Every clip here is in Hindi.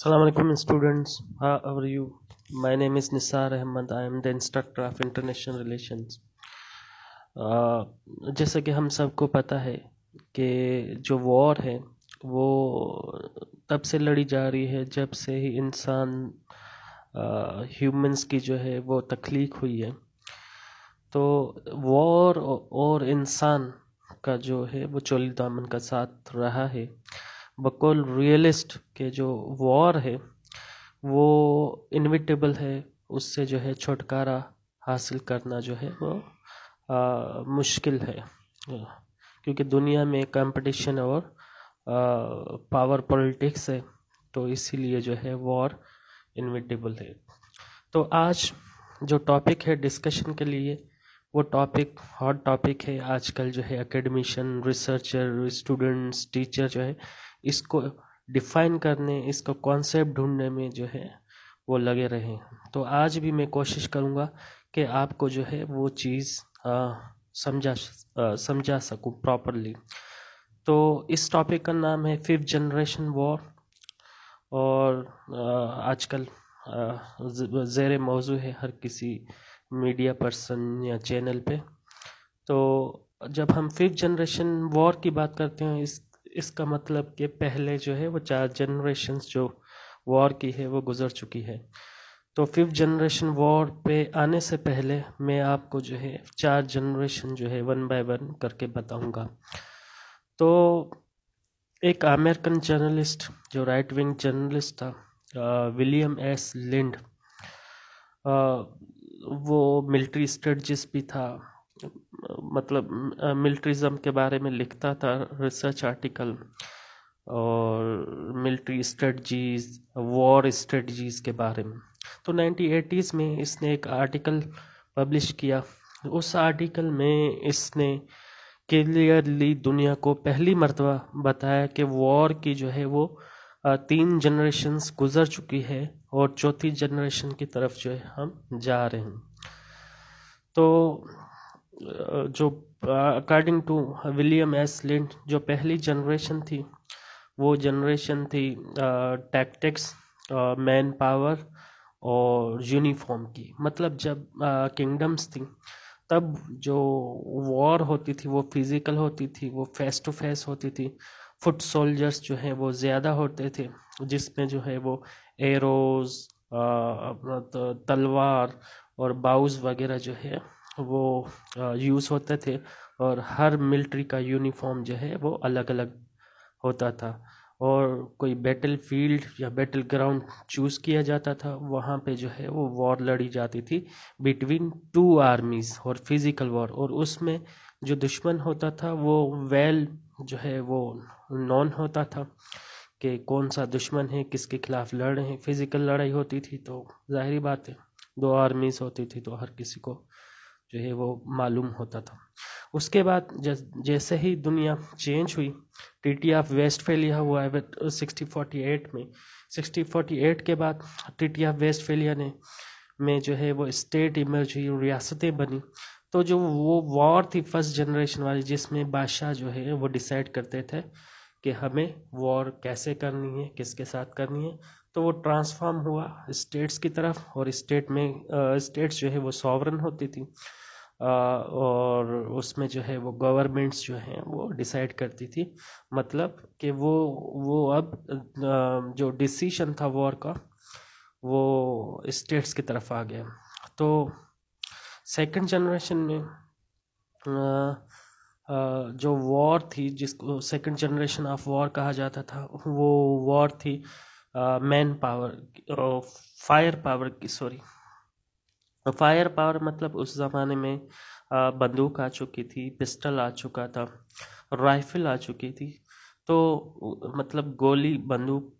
Assalamualaikum students, how are you? My name is Nisar Ahmed. I am the instructor of international relations. Uh, जैसा कि हम सबको पता है कि जो वॉर है वो तब से लड़ी जा रही है जब से ही इंसान ह्यूमंस uh, की जो है वो तख्लीक हुई है तो वॉर और इंसान का जो है वो चोली दामन का साथ रहा है बकौल रियलिस्ट के जो वॉर है वो इनविटेबल है उससे जो है छुटकारा हासिल करना जो है वो आ, मुश्किल है क्योंकि दुनिया में कंपटीशन और आ, पावर पॉलिटिक्स है तो इसीलिए जो है वॉर इनविटेबल है तो आज जो टॉपिक है डिस्कशन के लिए वो टॉपिक हॉट टॉपिक है आजकल जो है एकेडमिशन रिसर्चर स्टूडेंट्स टीचर जो है इसको डिफाइन करने इसका कॉन्सेप्ट ढूंढने में जो है वो लगे रहें तो आज भी मैं कोशिश करूँगा कि आपको जो है वो चीज़ समझा समझा सकूँ प्रॉपरली तो इस टॉपिक का नाम है फिफ्थ जनरेशन वॉर और आजकल ज़ेर मौजू है हर किसी मीडिया पर्सन या चैनल पे तो जब हम फिफ्थ जनरेशन वॉर की बात करते हैं इस इसका मतलब कि पहले जो है वो चार जनरेशन जो वॉर की है वो गुजर चुकी है तो फिफ्थ जनरेशन वॉर पे आने से पहले मैं आपको जो है चार जनरेशन जो है वन बाय वन करके बताऊंगा तो एक अमेरिकन जर्नलिस्ट जो राइट विंग जर्नलिस्ट था विलियम एस लिंड आ, वो मिलिट्री स्ट्रेटजिस्ट भी था मतलब मिल्ट्रिज़म के बारे में लिखता था रिसर्च आर्टिकल और मिलिट्री स्ट्रेटजीज वॉर स्ट्रेटजीज़ के बारे में तो नाइनटीन एटीज़ में इसने एक आर्टिकल पब्लिश किया उस आर्टिकल में इसने क्लियरली दुनिया को पहली मरतबा बताया कि वॉर की जो है वो तीन जनरेशन्स गुजर चुकी है और चौथी जनरेशन की तरफ जो है हम जा रहे हैं तो जो according to William S Lind जो पहली जनरेशन थी वो जनरेशन थी टैक्टिक्स मैन पावर और यूनिफॉर्म की मतलब जब किंगडम्स थी तब जो वॉर होती थी वो फिज़िकल होती थी वो फेस टू फेस होती थी फुट सोल्जर्स जो हैं वो ज़्यादा होते थे जिसमें जो है वो एरोज़ तलवार और बाउज वगैरह जो है वो यूज़ होते थे और हर मिलिट्री का यूनिफॉर्म जो है वो अलग अलग होता था और कोई बैटल फील्ड या बैटल ग्राउंड चूज़ किया जाता था वहाँ पे जो है वो वॉर लड़ी जाती थी बिटवीन टू आर्मीज़ और फिज़िकल वॉर और उसमें जो दुश्मन होता था वो वेल जो है वो नॉन होता था कि कौन सा दुश्मन है किसके खिलाफ लड़ रहे हैं फिज़िकल लड़ाई होती थी तो जाहिर बात है दो आर्मीज़ होती थी तो हर किसी को जो है वो मालूम होता था उसके बाद जैसे ही दुनिया चेंज हुई टी ऑफ वेस्ट फेलिया हुआ है सिक्सटी फोर्टी एट में सिक्सटी फोर्टी एट के बाद टी ऑफ वेस्ट फेलिया ने में जो है वो स्टेट इमर्ज हुई रियासतें बनी तो जो वो वॉर थी फर्स्ट जनरेशन वाली जिसमें बादशाह जो है वो डिसाइड करते थे कि हमें वॉर कैसे करनी है किसके साथ करनी है तो वो ट्रांसफॉर्म हुआ स्टेट्स की तरफ और स्टेट में स्टेट्स जो है वो सॉवरन होती थी और उसमें जो है वो गवर्नमेंट्स जो हैं वो डिसाइड करती थी मतलब कि वो वो अब जो डिसीशन था वॉर का वो स्टेट्स की तरफ आ गया तो सेकंड जनरेशन में जो वॉर थी जिसको सेकंड जनरेशन ऑफ वॉर कहा जाता था वो वॉर थी मैन पावर फायर पावर की सॉरी फायर तो पावर मतलब उस ज़माने में बंदूक आ चुकी थी पिस्टल आ चुका था राइफल आ चुकी थी तो मतलब गोली बंदूक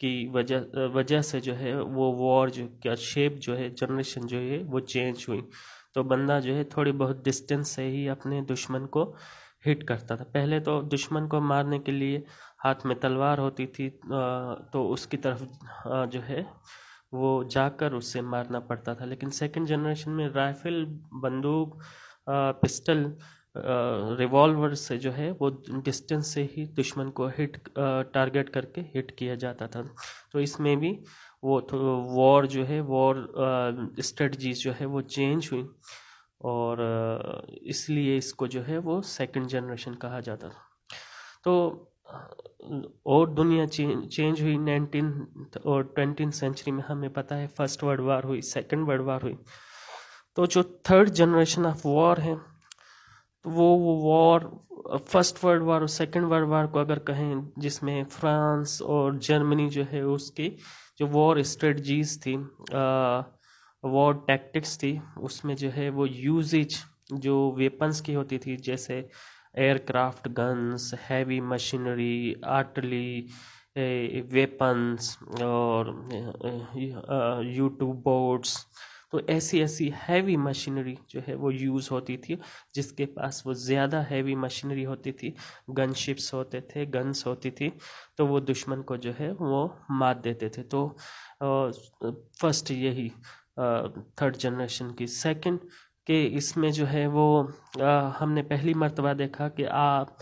की वजह वजह से जो है वो वॉर जो क्या शेप जो है जनरेशन जो है वो चेंज हुई तो बंदा जो है थोड़ी बहुत डिस्टेंस से ही अपने दुश्मन को हिट करता था पहले तो दुश्मन को मारने के लिए हाथ में तलवार होती थी तो उसकी तरफ जो है वो जाकर उससे मारना पड़ता था लेकिन सेकेंड जनरेशन में राइफल बंदूक पिस्टल रिवॉल्वर से जो है वो डिस्टेंस से ही दुश्मन को हिट टारगेट करके हिट किया जाता था तो इसमें भी वो वॉर जो है वॉर स्ट्रेटजीज जो है वो चेंज हुई और इसलिए इसको जो है वो सेकंड जनरेशन कहा जाता था तो और दुनिया चेंज हुई नाइनटीन और ट्वेंटी सेंचुरी में हमें पता है फर्स्ट वर्ल्ड वार हुई सेकंड वर्ल्ड वार हुई तो जो थर्ड जनरेशन ऑफ वॉर है तो वो वो वॉर फर्स्ट वर्ल्ड वार और सेकंड वर्ल्ड वार को अगर कहें जिसमें फ्रांस और जर्मनी जो है उसकी जो वॉर स्ट्रेटजीज थी वॉर टैक्टिक्स थी उसमें जो है वो यूजेज जो वेपन्स की होती थी जैसे aircraft guns heavy machinery artillery weapons और यूट्यूब eh, बोर्ड्स eh, uh, तो ऐसी ऐसी हैवी मशीनरी जो है वो यूज़ होती थी जिसके पास वो ज़्यादा हैवी मशीनरी होती थी गन शिप्स होते थे गन्स होती थी तो वो दुश्मन को जो है वो मार देते थे तो फर्स्ट uh, यही थर्ड uh, जनरेशन की सेकंड कि इसमें जो है वो आ, हमने पहली मरतबा देखा कि आप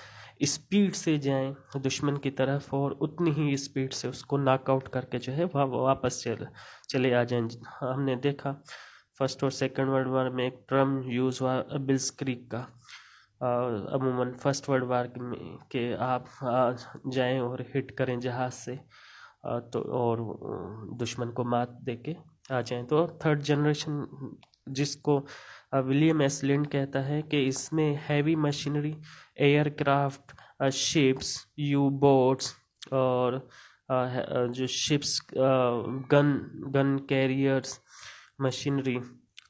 स्पीड से जाएं दुश्मन की तरफ और उतनी ही स्पीड से उसको नॉकआउट करके जो है वह वापस चल चले आ जाएं हमने देखा फर्स्ट और सेकंड वर्ल्ड वार में एक ट्रम यूज़ हुआ बिल्स क्रीक का अमूमन फर्स्ट वर्ल्ड वार में के आप जाएं और हिट करें जहाज़ से आ, तो और दुश्मन को मात दे के आ जाएं तो थर्ड जनरेशन जिसको विलियम एसलेंड कहता है कि इसमें heavy machinery aircraft ships U boats और uh, uh, जो ships gun gun carriers machinery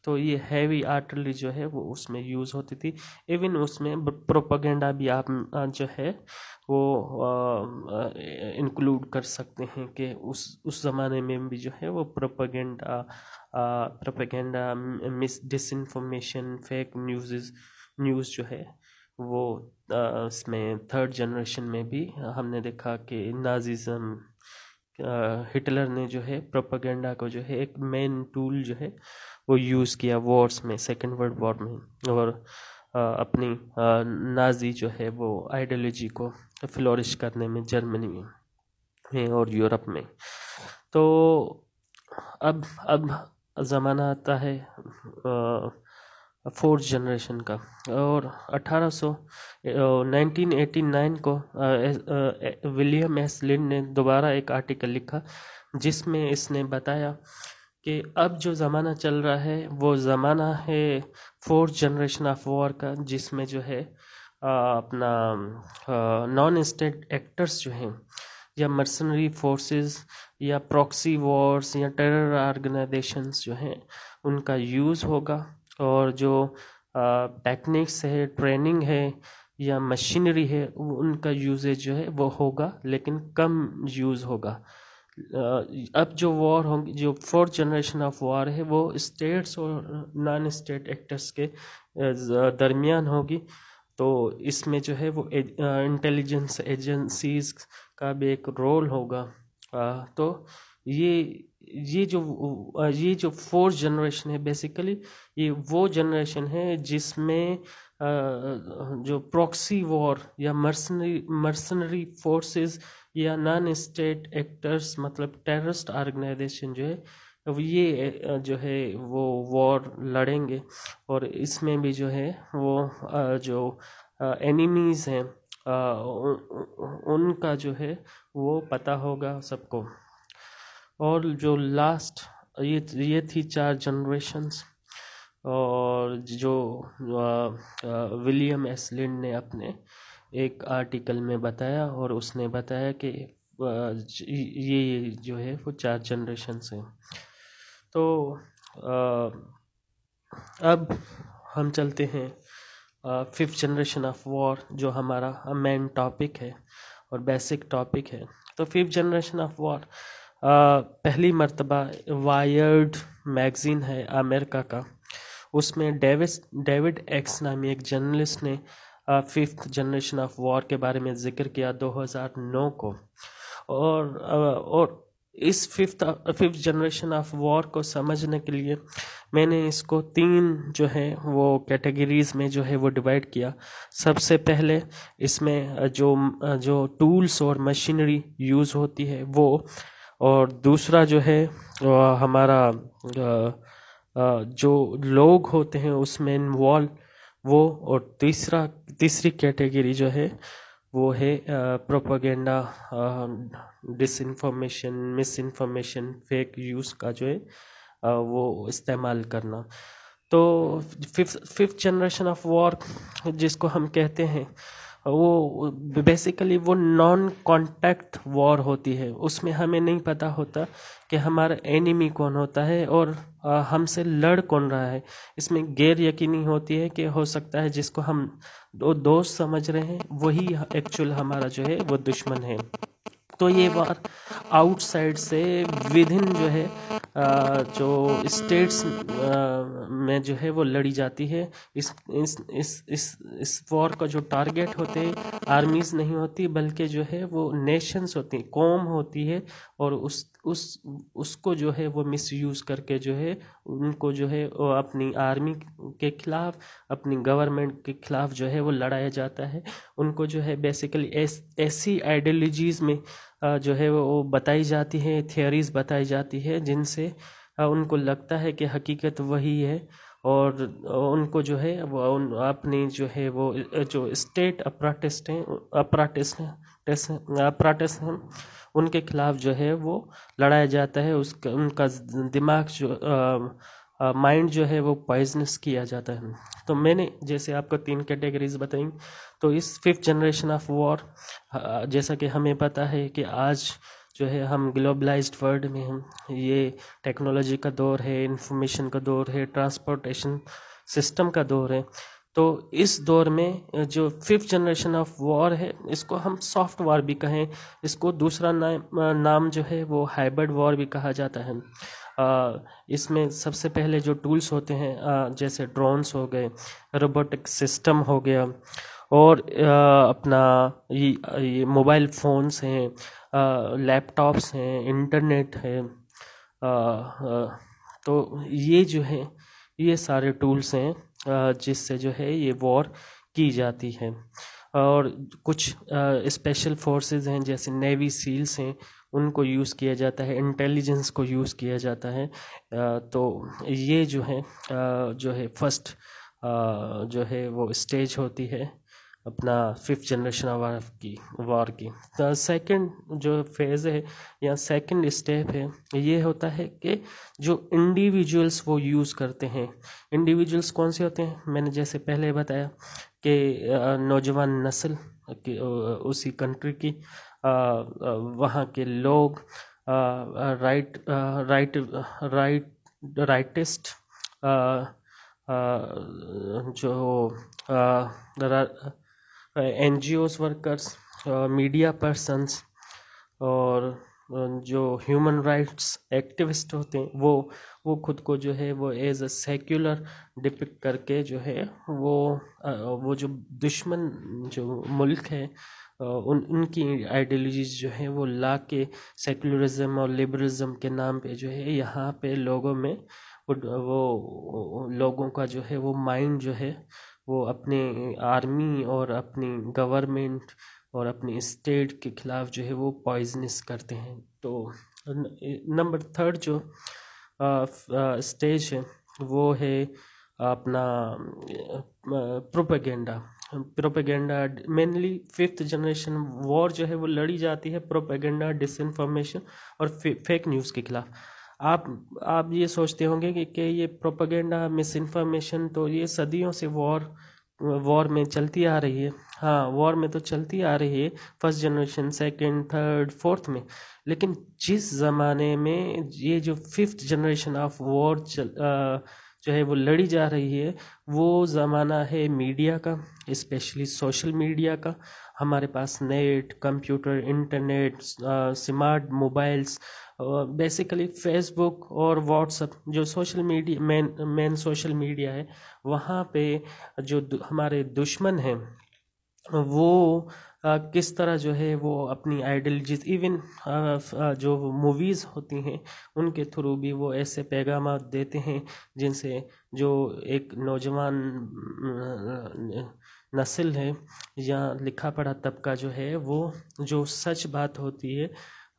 तो ये हैवी आर्टिलरी जो है वो उसमें यूज़ होती थी इवन उसमें प्रोपागेंडा भी आप जो है वो इंक्लूड कर सकते हैं कि उस उस ज़माने में भी जो है वो propaganda propaganda mis disinformation fake news news जो है वो इसमें थर्ड जनरेशन में भी हमने देखा कि नाजिज़म हिटलर ने जो है प्रोपागेंडा को जो है एक मेन टूल जो है वो यूज़ किया वॉर्स में सेकेंड वर्ल्ड वॉर में और अपनी नाजी जो है वो आइडियोलॉजी को फ्लोरिश करने में जर्मनी में, में और यूरोप में तो अब अब ज़माना आता है आ, फोर्थ जनरेशन का और 1800 1989 को विलियम एस लिन ने दोबारा एक आर्टिकल लिखा जिसमें इसने बताया कि अब जो ज़माना चल रहा है वो ज़माना है फोर्थ जनरेशन ऑफ वॉर का जिसमें जो है अपना नॉन स्टेट एक्टर्स जो हैं या मर्सनरी फोर्सेस या प्रॉक्सी वॉर्स या टेरर ऑर्गेनाइजेशंस जो हैं उनका यूज़ होगा और जो टेक्निक्स है ट्रेनिंग है या मशीनरी है उनका यूजेज जो है वो होगा लेकिन कम यूज़ होगा अब जो वॉर होंगी जो फोर्थ जनरेशन ऑफ वॉर है वो स्टेट्स और नॉन स्टेट एक्टर्स के दरमियान होगी तो इसमें जो है वो इंटेलिजेंस एजेंसीज का भी एक रोल होगा तो ये ये जो ये जो फोर्थ जनरेशन है बेसिकली ये वो जनरेशन है जिसमें जो प्रॉक्सी वॉर या मर्सनरी मर्सनरी फोर्सेस या नॉन स्टेट एक्टर्स मतलब टेररिस्ट ऑर्गेनाइजेशन जो है ये जो है वो वॉर लड़ेंगे और इसमें भी जो है वो जो एनिमीज़ हैं उनका जो है वो पता होगा सबको और जो लास्ट ये ये थी चार जनरेशन्स और जो विलियम एसलिन ने अपने एक आर्टिकल में बताया और उसने बताया कि ये जो है वो चार जनरेशन से तो अब हम चलते हैं फिफ्थ जनरेशन ऑफ वॉर जो हमारा मेन टॉपिक है और बेसिक टॉपिक है तो फिफ्थ जनरेशन ऑफ वॉर पहली मरतबा वायर्ड मैगज़ीन है अमेरिका का उसमें डेविस डेविड एक्स नामी एक जर्नलिस्ट ने फिफ्थ जनरेशन ऑफ वॉर के बारे में जिक्र किया 2009 को और और इस fifth fifth generation of war को समझने के लिए मैंने इसको तीन जो है वो कैटेगरीज में जो है वो डिवाइड किया सबसे पहले इसमें जो जो टूल्स और मशीनरी यूज़ होती है वो और दूसरा जो है हमारा जो लोग होते हैं उसमें इन्वॉल्व वो और तीसरा तीसरी कैटेगरी जो है वो है propaganda information mis information fake news का जो है आ, वो इस्तेमाल करना तो fifth fifth generation of war जिसको हम कहते हैं वो बेसिकली वो नॉन कॉन्टैक्ट वॉर होती है उसमें हमें नहीं पता होता कि हमारा एनिमी कौन होता है और हमसे लड़ कौन रहा है इसमें गैर यकीनी होती है कि हो सकता है जिसको हम दो दोस्त समझ रहे हैं वही एक्चुअल हमारा जो है वो दुश्मन है तो ये वार आउटसाइड से विद इन जो है जो स्टेट्स में जो है वो लड़ी जाती है इस इस इस इस इस वॉर का जो टारगेट होते हैं आर्मीज़ नहीं होती बल्कि जो है वो नेशंस होती हैं कौम होती है और उस उस उसको जो है वो मिसयूज़ करके जो है उनको जो है अपनी आर्मी के ख़िलाफ़ अपनी गवर्नमेंट के ख़िलाफ़ जो है वो लड़ाया जाता है उनको जो है बेसिकली ऐसी एस, आइडियोलॉजीज़ में जो है वो बताई जाती हैं थियोरीज़ बताई जाती है जिनसे उनको लगता है कि हकीकत वही है और उनको जो है वो उन अपनी जो है वो जो स्टेट अप्राटिस्ट हैं अप्राटिस्ट अप्राटिस्ट हैं उनके खिलाफ जो है वो लड़ाया जाता है उसका उनका दिमाग जो आ, माइंड जो है वो पॉइजनस किया जाता है तो मैंने जैसे आपको तीन कैटेगरीज बताई तो इस फिफ्थ जनरेशन ऑफ वॉर जैसा कि हमें पता है कि आज जो है हम ग्लोबलाइज्ड वर्ल्ड में हम ये टेक्नोलॉजी का दौर है इंफॉर्मेशन का दौर है ट्रांसपोर्टेशन सिस्टम का दौर है तो इस दौर में जो फिफ्थ जनरेशन ऑफ वॉर है इसको हम सॉफ्ट वॉर भी कहें इसको दूसरा नाम नाम जो है वो हाइब्रिड वॉर भी कहा जाता है इसमें सबसे पहले जो टूल्स होते हैं जैसे ड्रोन्स हो गए रोबोटिक सिस्टम हो गया और अपना ये मोबाइल फ़ोन्स हैं लैपटॉप्स हैं इंटरनेट है तो ये जो है ये सारे टूल्स हैं जिससे जो है ये वॉर की जाती है और कुछ स्पेशल फोर्सेस हैं जैसे नेवी सील्स हैं उनको यूज़ किया जाता है इंटेलिजेंस को यूज़ किया जाता है तो ये जो है जो है फर्स्ट जो है वो स्टेज होती है अपना फिफ्थ जनरेशन वार की वार की सेकंड तो जो फेज़ है या सेकंड स्टेप है ये होता है कि जो इंडिविजुअल्स वो यूज़ करते हैं इंडिविजुअल्स कौन से होते हैं मैंने जैसे पहले बताया कि नौजवान नस्ल कि उसी कंट्री की वहाँ के लोग राइट राइट राइट राइटिस्ट जो N G Os workers media persons और जो ह्यूमन राइट्स एक्टिविस्ट होते हैं वो वो खुद को जो है वो एज अ सेक्युलर डिपिक करके जो है वो वो जो दुश्मन जो मुल्क है उन उनकी आइडियोलॉजीज जो है वो ला के सेकुलरिज्म और लिबरलिज्म के नाम पे जो है यहाँ पे लोगों में वो, वो लोगों का जो है वो माइंड जो है वो अपने आर्मी और अपनी गवर्नमेंट और अपने स्टेट के ख़िलाफ़ जो है वो पॉइजनस करते हैं तो नंबर थर्ड जो स्टेज है वो है अपना propaganda propaganda mainly fifth generation war जो है वो लड़ी जाती है प्रोपेगेंडा डिसइंफॉर्मेशन और फे, फेक न्यूज़ के खिलाफ आप आप ये सोचते होंगे कि, कि ये प्रोपेगेंडा इन्फॉर्मेशन तो ये सदियों से वॉर वॉर में चलती आ रही है हाँ वॉर में तो चलती आ रही है first generation second third fourth में लेकिन जिस ज़माने में ये जो फिफ्थ जनरेशन ऑफ वॉर चल जो है वो लड़ी जा रही है वो ज़माना है मीडिया का इस्पेशली सोशल मीडिया का हमारे पास net computer internet smart mobiles basically Facebook और व्हाट्सअप जो social media main main social media है वहाँ पे जो दु, हमारे दुश्मन हैं वो किस तरह जो है वो अपनी आइडियोलॉजीज इवन जो मूवीज़ होती हैं उनके थ्रू भी वो ऐसे पैगाम देते हैं जिनसे जो एक नौजवान नस्ल है या लिखा पढ़ा तबका जो है वो जो सच बात होती है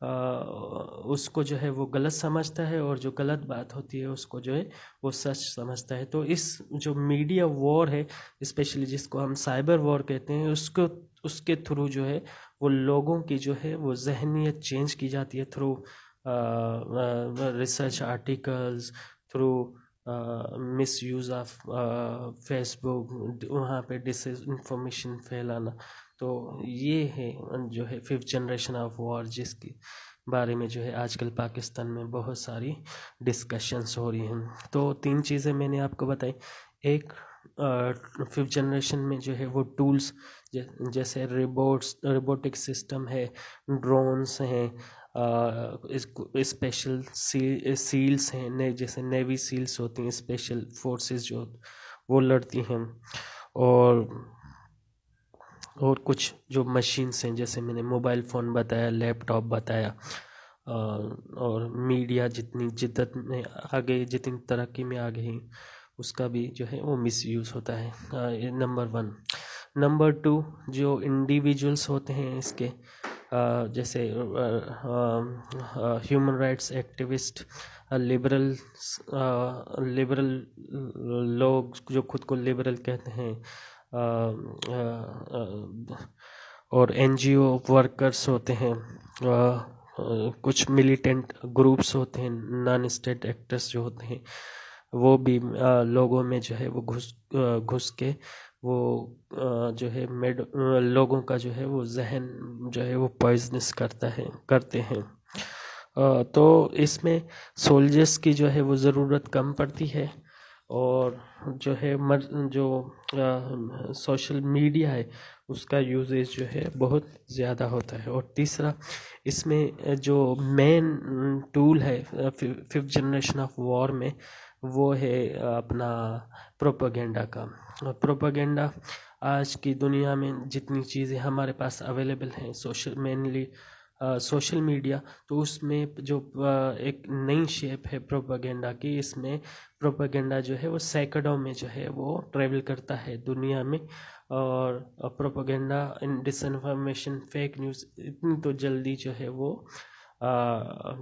उसको जो है वो गलत समझता है और जो गलत बात होती है उसको जो है वो सच समझता है तो इस जो मीडिया वॉर है स्पेशली जिसको हम साइबर वॉर कहते हैं उसको उसके थ्रू जो है वो लोगों की जो है वो जहनीत चेंज की जाती है through research articles through mis use of Facebook वहाँ पे डिस इंफॉर्मेशन फैलाना तो ये है जो है फिफ्थ जनरेशन ऑफ वॉर जिसके बारे में जो है आजकल पाकिस्तान में बहुत सारी डिस्कशंस हो रही हैं तो तीन चीज़ें मैंने आपको बताई एक फिफ्थ जनरेशन में जो है वो टूल्स जैसे रिबोट्स रिबोटिक सिस्टम है ड्रोन्स हैं स्पेशल सी, सील्स हैं ने, जैसे नेवी सील्स होती हैं स्पेशल फोर्सेस जो वो लड़ती हैं और और कुछ जो मशीन्स हैं जैसे मैंने मोबाइल फ़ोन बताया लैपटॉप बताया और मीडिया जितनी जिद्दत में आगे जितनी तरक्की में आ गई उसका भी जो है वो मिस यूज़ होता है नंबर वन नंबर टू जो इंडिविजुअल्स होते हैं इसके जैसे human rights activist liberal liberal लोग जो खुद को लिबरल कहते हैं और एन वर्कर्स होते हैं कुछ मिलिटेंट ग्रुप्स होते हैं नॉन स्टेट एक्टर्स जो होते हैं वो भी लोगों में जो है वो घुस घुस के वो जो है मेड लोगों का जो है वो जहन जो है वो पॉइजनस करता है करते हैं तो इसमें सोल्जर्स की जो है वो ज़रूरत कम पड़ती है और जो है मर जो सोशल मीडिया है उसका यूजेज जो है बहुत ज़्यादा होता है और तीसरा इसमें जो मेन टूल है फिफ्थ जनरेशन ऑफ वॉर में वो है अपना प्रोपागेंडा का प्रोपागेंडा आज की दुनिया में जितनी चीज़ें हमारे पास अवेलेबल हैं सोशल मेनली सोशल मीडिया तो उसमें जो एक नई शेप है प्रोपागेंडा की इसमें प्रोपागेंडा जो है वो सैकड़ों में जो है वो ट्रेवल करता है दुनिया में और प्रोपागेंडा इन डिसइनफॉर्मेशन फेक न्यूज़ इतनी तो जल्दी जो है वो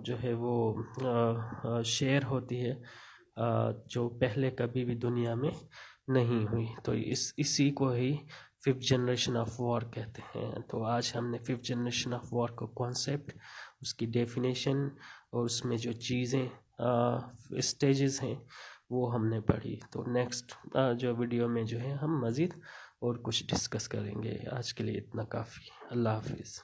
जो है वो शेयर होती है जो पहले कभी भी दुनिया में नहीं हुई तो इस इसी को ही फिफ्थ जनरेशन ऑफ वॉर कहते हैं तो आज हमने फिफ्थ जनरेशन ऑफ वॉर का कॉन्सेप्ट उसकी डेफिनेशन और उसमें जो चीज़ें स्टेजेस हैं वो हमने पढ़ी तो नेक्स्ट जो वीडियो में जो है हम मज़ीद और कुछ डिस्कस करेंगे आज के लिए इतना काफ़ी अल्लाह हाफिज़